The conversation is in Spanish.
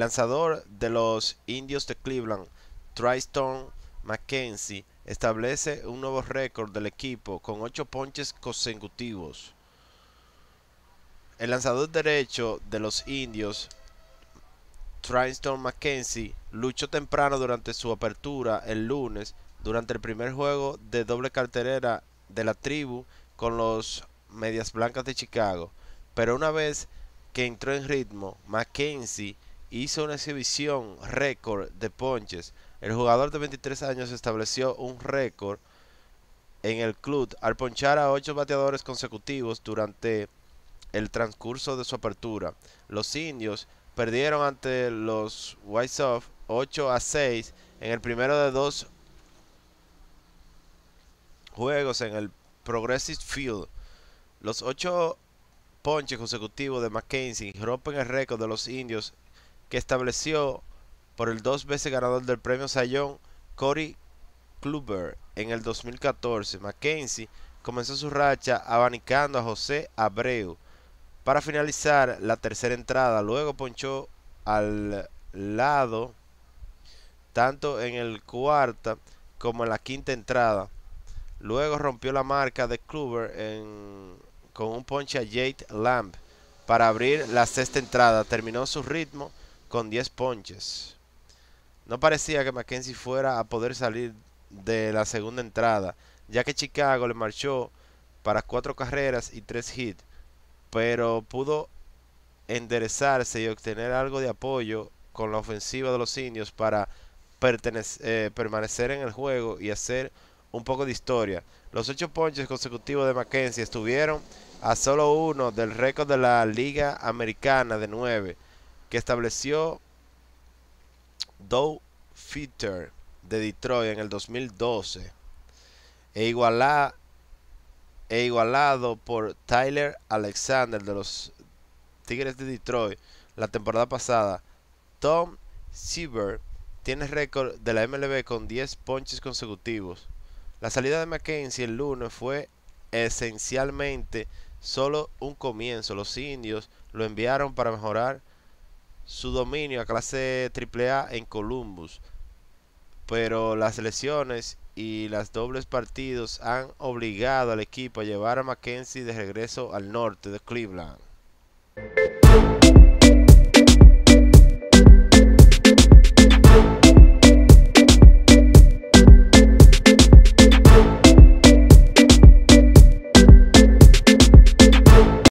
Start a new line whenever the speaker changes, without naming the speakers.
lanzador de los indios de Cleveland, Tristone McKenzie, establece un nuevo récord del equipo con 8 ponches consecutivos. El lanzador derecho de los indios, Tristone McKenzie, luchó temprano durante su apertura el lunes durante el primer juego de doble carterera de la tribu con los Medias Blancas de Chicago. Pero una vez que entró en ritmo, Mackenzie hizo una exhibición récord de ponches. El jugador de 23 años estableció un récord en el club al ponchar a 8 bateadores consecutivos durante el transcurso de su apertura. Los indios perdieron ante los White Sox 8 a 6 en el primero de dos juegos en el Progressive Field. Los 8 ponches consecutivos de Mackenzie rompen el récord de los indios que estableció por el dos veces ganador del premio Sayón, Cory Kluber, en el 2014. Mackenzie comenzó su racha abanicando a José Abreu para finalizar la tercera entrada. Luego ponchó al lado, tanto en el cuarta como en la quinta entrada. Luego rompió la marca de Kluber con un ponche a Jade Lamb para abrir la sexta entrada. Terminó su ritmo con 10 ponches. No parecía que Mackenzie fuera a poder salir de la segunda entrada, ya que Chicago le marchó para cuatro carreras y tres hits, pero pudo enderezarse y obtener algo de apoyo con la ofensiva de los indios para eh, permanecer en el juego y hacer un poco de historia. Los ocho ponches consecutivos de Mackenzie estuvieron a solo uno del récord de la Liga Americana de nueve que estableció Dow Fitter de Detroit en el 2012 e, iguala, e igualado por Tyler Alexander de los Tigres de Detroit la temporada pasada. Tom Siever tiene récord de la MLB con 10 ponches consecutivos. La salida de Mackenzie el lunes fue esencialmente solo un comienzo. Los indios lo enviaron para mejorar su dominio a clase AAA en Columbus, pero las lesiones y las dobles partidos han obligado al equipo a llevar a Mackenzie de regreso al norte de Cleveland.